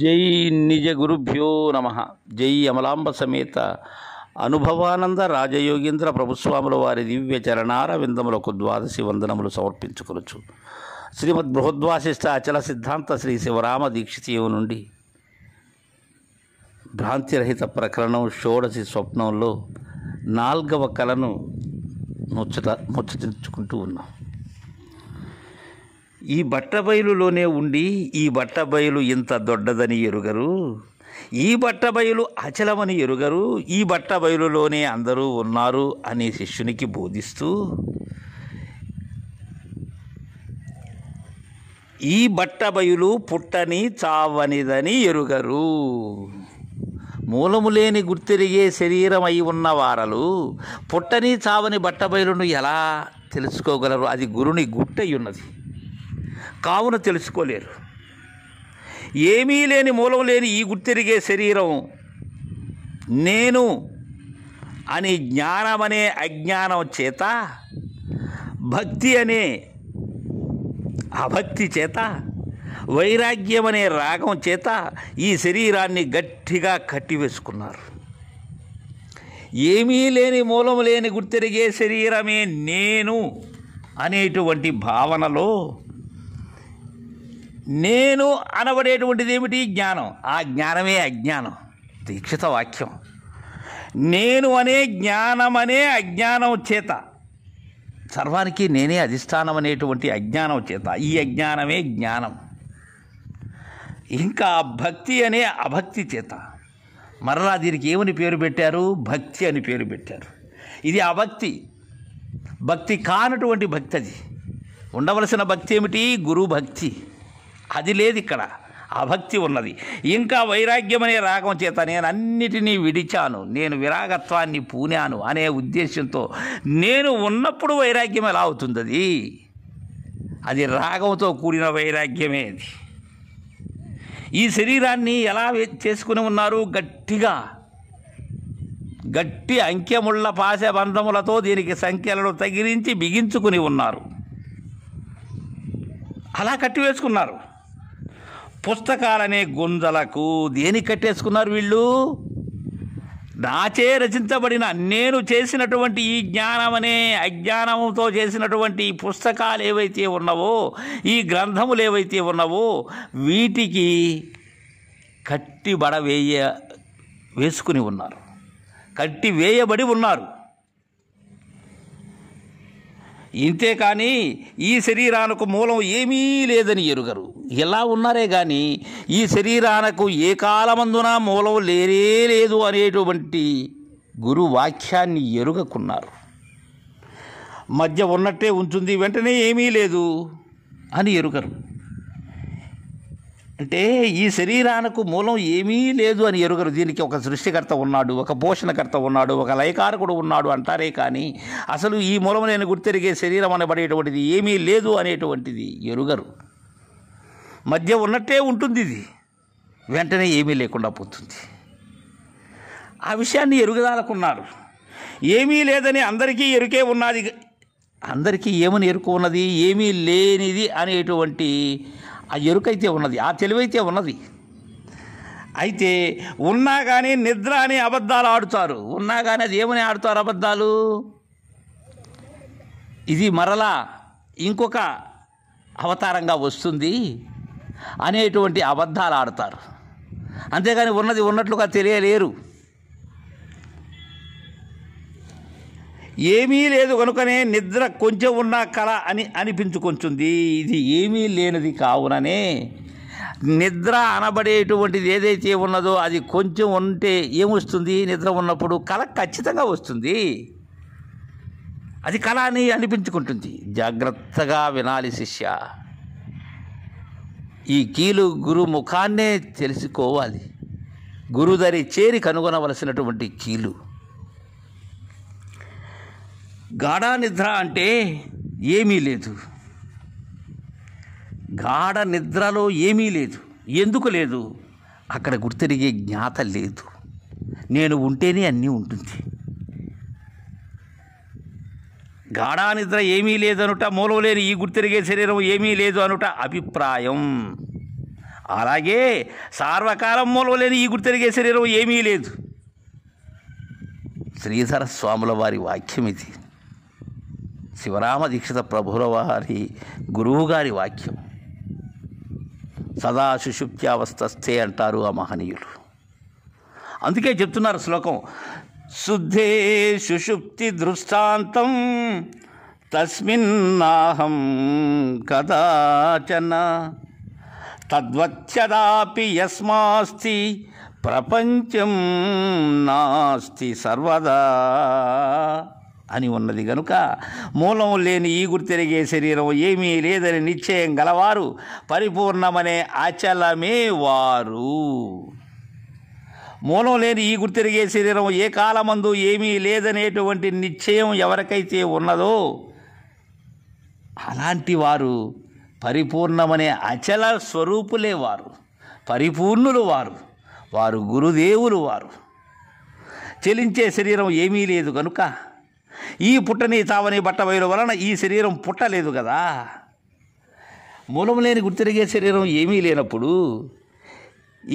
జై నిజ గురుభ్యో నమ జై అమలాంబ సమేత అనుభవానంద రాజయోగీంద్ర ప్రభుస్వాముల వారి దివ్య చరణార విందములకు ద్వాదశి వందనములు సమర్పించుకొనొచ్చు శ్రీమద్ బృహద్వాసిష్ట అచల సిద్ధాంత శ్రీ శివరామ దీక్షితీయం నుండి భ్రాంతిరహిత ప్రకరణం షోడశి స్వప్నంలో నాల్గవ కళను ముచ్చట ముచ్చటించుకుంటూ ఉన్నాం ఈ బట్టబయలులోనే ఉండి ఈ బట్టబయలు ఇంత దొడ్డదని ఎరుగరు ఈ బట్టబయలు అచలమని ఎరుగరు ఈ బట్టబయలులోనే అందరూ ఉన్నారు అనే శిష్యునికి బోధిస్తూ ఈ బట్టబయలు పుట్టని చావనిదని ఎరుగరు మూలము లేని గుర్తిరిగే శరీరం అయి ఉన్న వారలు పుట్టని చావని బట్టబయలును ఎలా తెలుసుకోగలరు అది గురుని గుట్టయి ఉన్నది కావున తెలుసుకోలేరు ఏమీ లేని మూలం లేని ఈ గుర్తిరిగే శరీరం నేను అని జ్ఞానమనే అజ్ఞానం చేత భక్తి అనే అభక్తి చేత వైరాగ్యం అనే రాగం చేత ఈ శరీరాన్ని గట్టిగా కట్టివేసుకున్నారు ఏమీ లేని మూలం లేని గుర్తిరిగే శరీరమే నేను అనేటువంటి భావనలో నేను అనబడేటువంటిది ఏమిటి జ్ఞానం ఆ జ్ఞానమే అజ్ఞానం దీక్షిత వాక్యం నేను అనే జ్ఞానమనే అజ్ఞానం చేత సర్వానికి నేనే అధిష్టానం అనేటువంటి అజ్ఞానం చేత ఈ అజ్ఞానమే జ్ఞానం ఇంకా భక్తి అనే అభక్తి చేత మరలా దీనికి ఏమని పేరు పెట్టారు భక్తి అని పేరు పెట్టారు ఇది అభక్తి భక్తి కానటువంటి భక్తి అది ఉండవలసిన భక్తి ఏమిటి గురు భక్తి అది లేదు ఇక్కడ అభక్తి ఉన్నది ఇంకా వైరాగ్యమనే రాగం చేత నేను అన్నిటినీ విడిచాను నేను విరాగత్వాన్ని పూనాను అనే ఉద్దేశంతో నేను ఉన్నప్పుడు వైరాగ్యం ఎలా అవుతుంది అది అది రాగంతో కూడిన వైరాగ్యమే అది ఈ శరీరాన్ని ఎలా చేసుకుని ఉన్నారు గట్టిగా గట్టి అంకెముళ్ళ బంధములతో దీనికి సంఖ్యలను తగిలించి బిగించుకుని ఉన్నారు అలా కట్టివేసుకున్నారు పుస్తకాలనే గుంజలకు దేని కట్టేసుకున్నారు వీళ్ళు నాచే రచించబడిన నేను చేసినటువంటి ఈ జ్ఞానమనే అజ్ఞానంతో చేసినటువంటి పుస్తకాలు ఏవైతే ఉన్నావో ఈ గ్రంథములు ఏవైతే ఉన్నావో వీటికి కట్టి బడ వేయ వేసుకుని ఉన్నారు కట్టి వేయబడి ఉన్నారు ఇంతే కానీ ఈ శరీరానికి మూలం ఏమీ లేదని ఎరుగరు ఎలా ఉన్నారే కానీ ఈ శరీరానికి ఏ కాలమందున మూలం లేరే లేదు అనేటువంటి గురు వాక్యాన్ని ఎరుగకున్నారు మధ్య ఉన్నట్టే ఉంటుంది వెంటనే ఏమీ లేదు అని ఎరుగరు అంటే ఈ శరీరానికి మూలం ఏమీ లేదు అని ఎరుగరు దీనికి ఒక సృష్టికర్త ఉన్నాడు ఒక పోషణకర్త ఉన్నాడు ఒక లయకారకుడు ఉన్నాడు అంటారే కానీ అసలు ఈ మూలం నేను గుర్తెరిగే శరీరం అనబడేటువంటిది ఏమీ లేదు అనేటువంటిది ఎరుగరు మధ్య ఉన్నట్టే ఉంటుంది ఇది వెంటనే ఏమీ లేకుండా పోతుంది ఆ విషయాన్ని ఎరుగదాలకున్నారు ఏమీ లేదని అందరికీ ఎరుకే ఉన్నది అందరికీ ఏమని ఉన్నది ఏమీ లేనిది అనేటువంటి ఆ ఎరుకైతే ఉన్నది ఆ తెలివైతే ఉన్నది అయితే ఉన్నా కానీ నిద్ర అని అబద్ధాలు ఆడుతారు ఉన్నా కానీ అది ఏమని ఆడుతారు అబద్ధాలు ఇది మరలా ఇంకొక అవతారంగా వస్తుంది అనేటువంటి అబద్ధాలు ఆడతారు అంతేగాని ఉన్నది ఉన్నట్లుగా తెలియలేరు ఏమీ లేదు కనుకనే నిద్ర కొంచెం ఉన్న కళ అని అనిపించుకొంచుంది ఇది ఏమీ లేనిది కావుననే నిద్ర అనబడేటువంటిది ఏదైతే ఉన్నదో అది కొంచెం ఉంటే ఏమొస్తుంది నిద్ర ఉన్నప్పుడు కళ ఖచ్చితంగా వస్తుంది అది కళ అని అనిపించుకుంటుంది జాగ్రత్తగా వినాలి శిష్య ఈ కీలు గురు ముఖాన్నే తెలుసుకోవాలి గురుదరి చేరి కనుగొనవలసినటువంటి కీలు గాఢ నిద్ర అంటే ఏమీ లేదు గాఢ నిద్రలో ఏమీ లేదు ఎందుకు లేదు అక్కడ గుర్తిరిగే జ్ఞాత లేదు నేను ఉంటేనే అన్నీ ఉంటుంది గాఢా నిద్ర ఏమీ లేదనుట మూలం లేని ఈ గుర్తిరిగే శరీరం ఏమీ లేదు అనుట అభిప్రాయం అలాగే సార్వకాలం మూలం లేని ఈ గుర్తిరిగే శరీరం ఏమీ లేదు శ్రీధర స్వాముల వారి వాక్యం ఇది శివరామ దీక్షిత ప్రభుల వారి గురువుగారి వాక్యం సదా సుషుప్త్యావస్థస్థే అంటారు ఆ మహనీయులు అందుకే చెప్తున్నారు శ్లోకం శుద్ధే సుషుప్తి దృష్టాంతం తస్మిన్నాహం కదాచన తద్వచ్చదాపి యస్మాస్తి ప్రపంచం నాస్తి సర్వదా అని ఉన్నది గనుక మూలం లేని ఈగురు తిరిగే శరీరం ఏమీ లేదని నిశ్చయం గలవారు పరిపూర్ణమనే అచలమే వారు మూలం లేని ఈ గుర్తిరిగే శరీరం ఏ కాలమందు ఏమీ లేదనేటువంటి నిశ్చయం ఎవరికైతే ఉన్నదో అలాంటి వారు పరిపూర్ణమనే అచల స్వరూపులే వారు పరిపూర్ణులు వారు వారు గురుదేవులు వారు చెలించే శరీరం ఏమీ లేదు కనుక ఈ పుట్టని తావని వేయడం వలన ఈ శరీరం పుట్టలేదు కదా మూలం లేని గుర్తిరిగే శరీరం ఏమీ లేనప్పుడు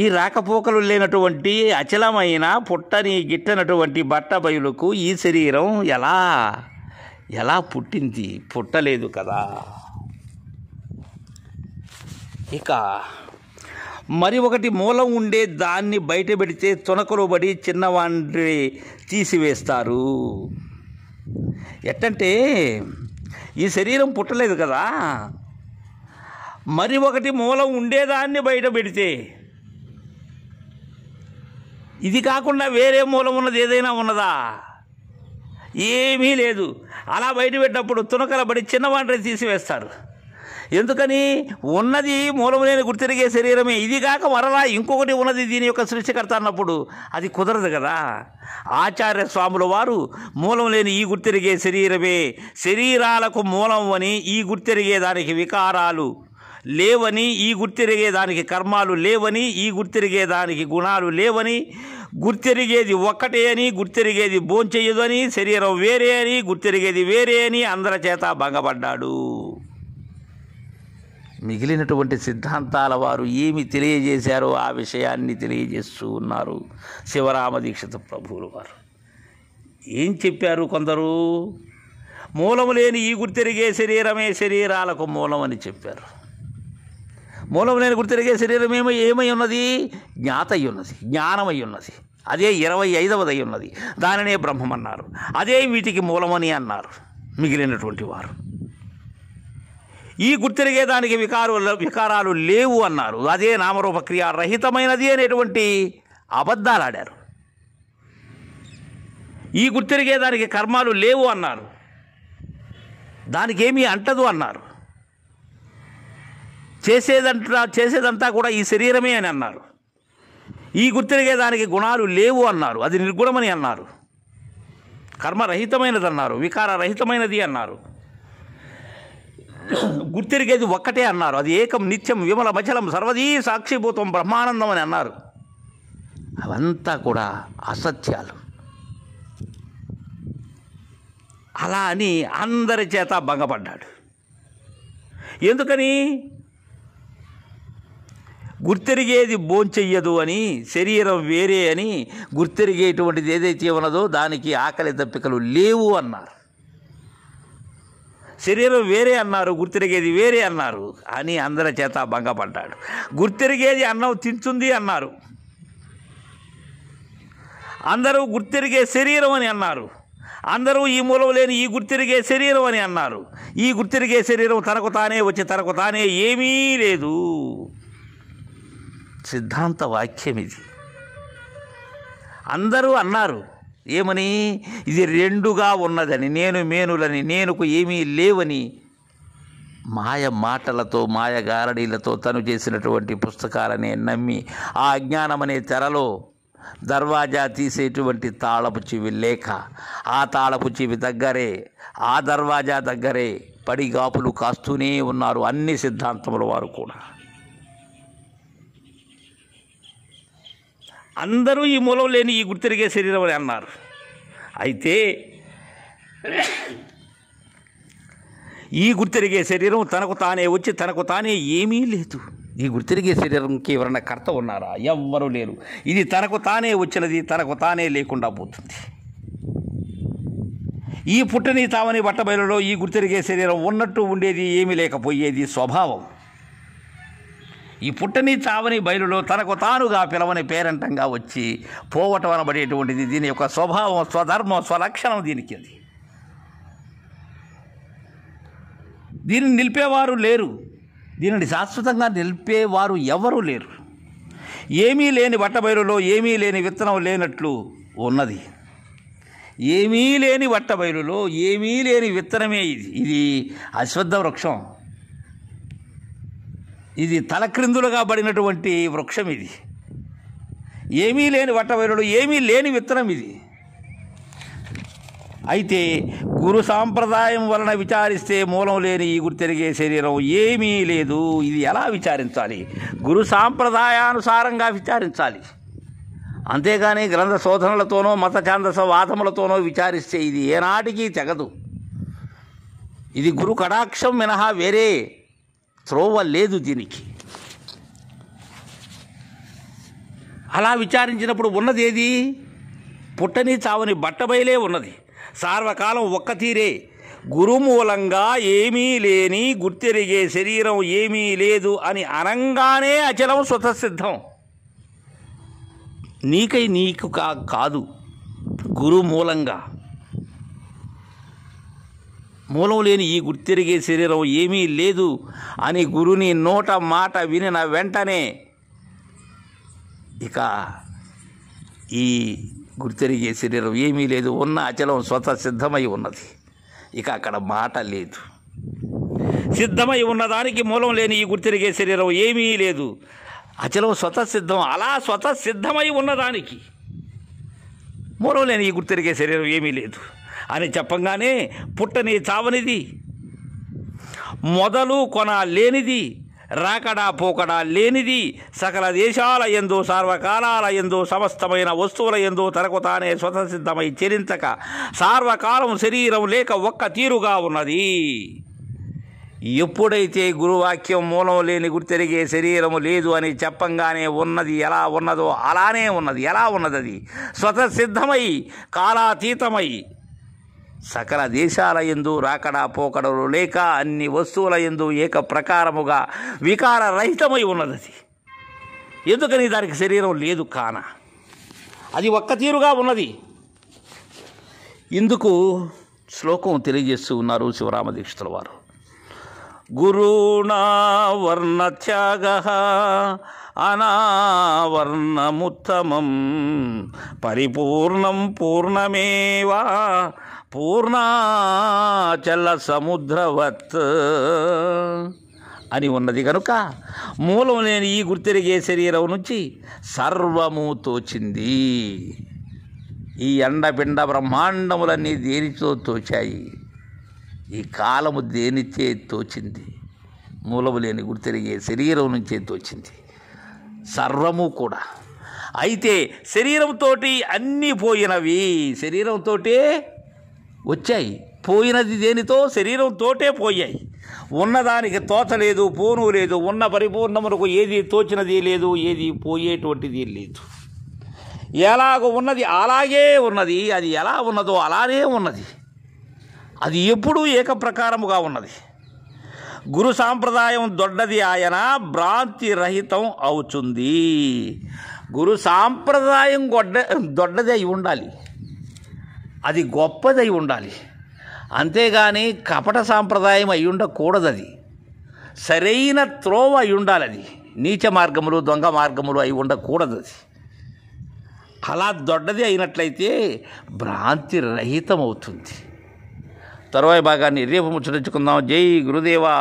ఈ రాకపోకలు లేనటువంటి అచలమైన పుట్టని గిట్టనటువంటి బట్ట బయలుకు ఈ శరీరం ఎలా ఎలా పుట్టింది పుట్టలేదు కదా ఇక మరి ఒకటి మూలం ఉండే దాన్ని బయట పెడితే తొనకలు పడి చిన్నవాండ్రి తీసివేస్తారు ఎట్టంటే ఈ శరీరం పుట్టలేదు కదా మరి ఒకటి మూలం ఉండేదాన్ని బయట పెడితే ఇది కాకుండా వేరే మూలం ఉన్నది ఏదైనా ఉన్నదా ఏమీ లేదు అలా బయట పెట్టినప్పుడు తునకలబడి చిన్నవాండ్రి తీసివేస్తారు ఎందుకని ఉన్నది మూలములేని గుర్తిరిగే శరీరమే ఇది కాక మరలా ఇంకొకటి ఉన్నది దీని యొక్క సృష్టికర్త అన్నప్పుడు అది కుదరదు కదా ఆచార్య స్వాముల వారు మూలం లేని ఈ గుర్తిరిగే శరీరమే శరీరాలకు మూలం అని ఈ గుర్తిరిగే దానికి వికారాలు లేవని ఈ దానికి కర్మాలు లేవని ఈ గుర్తిరిగే దానికి గుణాలు లేవని గుర్తిరిగేది ఒక్కటే అని గుర్తిరిగేది భోంచెయ్యదు అని శరీరం వేరే అని గుర్తిరిగేది వేరే అని అందరి చేత భంగపడ్డాడు మిగిలినటువంటి సిద్ధాంతాల వారు ఏమి తెలియజేశారో ఆ విషయాన్ని తెలియజేస్తూ ఉన్నారు శివరామ దీక్షిత ప్రభువులు వారు ఏం చెప్పారు కొందరు మూలము లేని ఈ గుర్తిరిగే శరీరమే శరీరాలకు మూలమని చెప్పారు మూలం లేని గుర్తిరిగే శరీరం ఏమై ఏమై ఉన్నది జ్ఞాతయ్య ఉన్నది జ్ఞానమై ఉన్నది అదే ఇరవై ఐదవదై ఉన్నది దానినే బ్రహ్మమన్నారు అదే వీటికి మూలమని అన్నారు మిగిలినటువంటి వారు ఈ గుర్తిరిగేదానికి వికారు వికారాలు లేవు అన్నారు అదే నామరూపక్రియ రహితమైనది అనేటువంటి అబద్ధాలు ఆడారు ఈ గుర్తిరిగేదానికి కర్మాలు లేవు అన్నారు దానికి ఏమీ అంటదు అన్నారు చేసేదంతా చేసేదంతా కూడా ఈ శరీరమే అని అన్నారు ఈ గుర్తిరిగేదానికి గుణాలు లేవు అన్నారు అది నిర్గుణమని అన్నారు కర్మరహితమైనది అన్నారు వికారరహితమైనది అన్నారు గుర్తెరిగేది ఒక్కటే అన్నారు అది ఏకం నిత్యం విమల మచలం సర్వదీ సాక్షిభూతం బ్రహ్మానందం అని అన్నారు అవంతా కూడా అసత్యాలు అలా అని అందరి చేత భంగపడ్డాడు ఎందుకని గుర్తెరిగేది భోంచెయ్యదు అని శరీరం వేరే అని గుర్తిరిగేటువంటిది ఏదైతే ఉన్నదో దానికి ఆకలి దప్పికలు లేవు అన్నారు శరీరం వేరే అన్నారు గుర్తిరిగేది వేరే అన్నారు అని అందరి చేత భంగపడ్డాడు గుర్తిరిగేది అన్నం తింటుంది అన్నారు అందరూ గుర్తిరిగే శరీరం అని అన్నారు అందరూ ఈ మూలం లేని ఈ గుర్తిరిగే శరీరం అని అన్నారు ఈ గుర్తిరిగే శరీరం తనకు తానే వచ్చి తనకు తానే ఏమీ లేదు సిద్ధాంత వాక్యం ఇది అందరూ అన్నారు ఏమని ఇది రెండుగా ఉన్నదని నేను మేనులని నేనుకు ఏమీ లేవని మాయ మాటలతో మాయ గారడీలతో తను చేసినటువంటి పుస్తకాలనే నమ్మి ఆ అజ్ఞానమనే తెరలో దర్వాజా తీసేటువంటి తాళపు చెవి లేక ఆ తాళపు చెవి దగ్గరే ఆ దర్వాజా దగ్గరే పడిగాపులు కాస్తూనే ఉన్నారు అన్ని సిద్ధాంతముల వారు కూడా అందరూ ఈ మూలం లేని ఈ గుర్తిరిగే శరీరం అని అన్నారు అయితే ఈ గుర్తిరిగే శరీరం తనకు తానే వచ్చి తనకు తానే ఏమీ లేదు ఈ గుర్తిరిగే శరీరంకి ఎవరైనా కర్త ఉన్నారా ఎవ్వరూ లేరు ఇది తనకు తానే వచ్చినది తనకు తానే లేకుండా పోతుంది ఈ పుట్టని తావని బట్టబయలలో ఈ గుర్తిరిగే శరీరం ఉన్నట్టు ఉండేది ఏమీ లేకపోయేది స్వభావం ఈ పుట్టని చావని బయలులో తనకు తానుగా పిలవని పేరంటంగా వచ్చి పోవటం అనబడేటువంటిది దీని యొక్క స్వభావం స్వధర్మం స్వలక్షణం దీనికి అది దీనిని నిలిపేవారు లేరు దీనిని శాశ్వతంగా నిలిపేవారు ఎవరూ లేరు ఏమీ లేని బట్టబయలులో ఏమీ లేని విత్తనం లేనట్లు ఉన్నది ఏమీ లేని బట్టబయలులో ఏమీ లేని విత్తనమే ఇది ఇది అశ్వద్ధ వృక్షం ఇది తలక్రిందులుగా పడినటువంటి వృక్షం ఇది ఏమీ లేని వట్టవైరుడు ఏమీ లేని విత్తనం ఇది అయితే గురు సాంప్రదాయం వలన విచారిస్తే మూలం లేని ఈ తిరిగే శరీరం ఏమీ లేదు ఇది ఎలా విచారించాలి గురు సాంప్రదాయానుసారంగా విచారించాలి అంతేగాని గ్రంథ శోధనలతోనో మత ఛాందస వాదములతోనో విచారిస్తే ఇది ఏనాటికీ తెగదు ఇది గురు కటాక్షం మినహా వేరే త్రోవ లేదు దీనికి అలా విచారించినప్పుడు ఉన్నది ఏది పుట్టని చావని బట్టబయలే ఉన్నది సార్వకాలం ఒక్క తీరే గురుమూలంగా ఏమీ లేని గుర్తెరిగే శరీరం ఏమీ లేదు అని అనంగానే అచలం స్వతసిద్ధం నీకై నీకు కా కాదు గురుమూలంగా మూలం లేని ఈ గుర్తిరిగే శరీరం ఏమీ లేదు అని గురుని నోట మాట వినిన వెంటనే ఇక ఈ గుర్తిరిగే శరీరం ఏమీ లేదు ఉన్న అచలం స్వత సిద్ధమై ఉన్నది ఇక అక్కడ మాట లేదు సిద్ధమై ఉన్నదానికి మూలం లేని ఈ గుర్తిరిగే శరీరం ఏమీ లేదు అచలం సిద్ధం అలా సిద్ధమై ఉన్నదానికి మూలం లేని ఈ గుర్తిరిగే శరీరం ఏమీ లేదు అని చెప్పంగానే పుట్టని చావనిది మొదలు కొన లేనిది రాకడా పోకడా లేనిది సకల దేశాల ఎందు సార్వకాలాల ఎందు సమస్తమైన వస్తువుల ఎందు తనకు తానే స్వతసిద్ధమై చెరింతక సార్వకాలం శరీరం లేక ఒక్క తీరుగా ఉన్నది ఎప్పుడైతే గురువాక్యం మూలం లేని గుర్తెరిగే శరీరం లేదు అని చెప్పంగానే ఉన్నది ఎలా ఉన్నదో అలానే ఉన్నది ఎలా ఉన్నది అది స్వతసిద్ధమై కాలాతీతమై సకల దేశాల ఎందు రాకడా పోకడలు లేక అన్ని వస్తువుల ఎందు ఏక ప్రకారముగా వికారరహితమై ఉన్నది ఎందుకని దానికి శరీరం లేదు కాన అది ఒక్క తీరుగా ఉన్నది ఇందుకు శ్లోకం తెలియజేస్తూ ఉన్నారు శివరామ దీక్షితుల వారు గురుణా త్యాగ అనావర్ణముత్తమం పరిపూర్ణం పూర్ణమేవా పూర్ణాచల సముద్రవత్ అని ఉన్నది కనుక మూలం లేని ఈ గుర్తిరిగే శరీరం నుంచి సర్వము తోచింది ఈ ఎండపిండ బ్రహ్మాండములన్నీ దేనితో తోచాయి ఈ కాలము దేనిచే తోచింది మూలము లేని గుర్తిరిగే శరీరం నుంచే తోచింది సర్వము కూడా అయితే శరీరంతో అన్నీ పోయినవి శరీరంతోటే వచ్చాయి పోయినది దేనితో శరీరం తోటే పోయాయి ఉన్నదానికి తోచలేదు పోను లేదు ఉన్న పరిపూర్ణమునకు ఏది తోచినది లేదు ఏది పోయేటువంటిది లేదు ఎలాగ ఉన్నది అలాగే ఉన్నది అది ఎలా ఉన్నదో అలానే ఉన్నది అది ఎప్పుడూ ఏకప్రకారముగా ఉన్నది గురు సాంప్రదాయం దొడ్డది ఆయన భ్రాంతి రహితం అవుతుంది గురు సాంప్రదాయం గొడ్డ దొడ్డది అయి ఉండాలి అది గొప్పదై ఉండాలి అంతేగాని కపట సాంప్రదాయం అయి ఉండకూడదు అది సరైన త్రోవ అయి ఉండాలి అది నీచ మార్గములు దొంగ మార్గములు అయి ఉండకూడదు అది అలా దొడ్డది అయినట్లయితే భ్రాంతి రహితమవుతుంది అవుతుంది తరువాయి భాగాన్ని రేపు ముచ్చరించుకుందాం జై గురుదేవా